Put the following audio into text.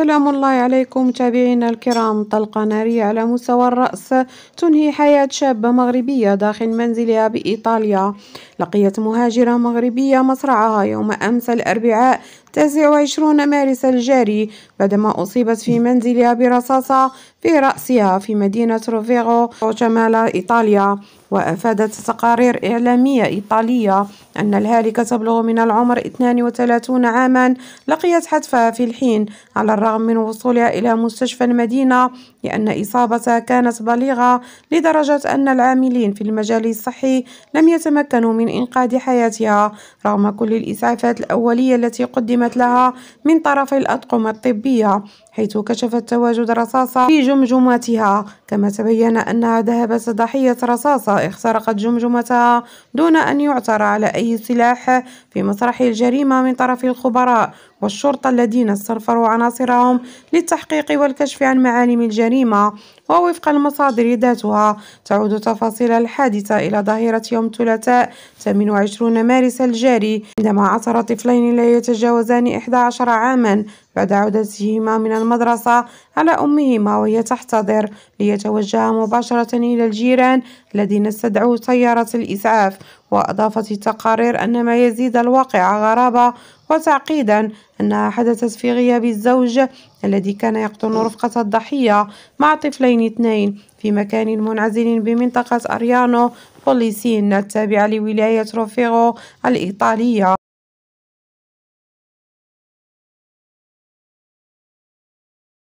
سلام الله عليكم متابعينا الكرام طلقة نارية على مستوى الرأس تنهي حياة شابة مغربية داخل منزلها بإيطاليا لقيت مهاجرة مغربية مصرعها يوم أمس الأربعاء 29 مارس الجاري بعدما أصيبت في منزلها برصاصة في رأسها في مدينة روفيغو شمال إيطاليا وأفادت تقارير إعلامية إيطالية أن الهالكة تبلغ من العمر 32 عاما لقيت حتفها في الحين على الرغم من وصولها إلى مستشفى المدينة لأن إصابتها كانت بليغة لدرجة أن العاملين في المجال الصحي لم يتمكنوا من إنقاذ حياتها رغم كل الإسعافات الأولية التي قدمت لها من طرف الأطقم الطبية حيث كشفت تواجد رصاصة في جمجمتها كما تبين أنها ذهبت ضحية رصاصة اخترقت جمجمتها دون أن يعثر على أي أي سلاح في مسرح الجريمة من طرف الخبراء والشرطة الذين استرفروا عناصرهم للتحقيق والكشف عن معالم الجريمة ووفق المصادر ذاتها تعود تفاصيل الحادثة إلى ظاهرة يوم الثلاثاء 28 مارس الجاري عندما عثر طفلين لا يتجاوزان 11 عاما بعد عودتهما من المدرسة على أمهما وهي تحتضر ليتوجها مباشرة إلى الجيران الذين استدعوا سيارة الإسعاف وأضافت التقارير أن ما يزيد الواقع غرابة وتعقيدا أنها حدثت في غياب الزوج الذي كان يقطن رفقة الضحية مع طفلين اثنين في مكان منعزل بمنطقة أريانو بوليسين التابعة لولاية روفيغو الإيطالية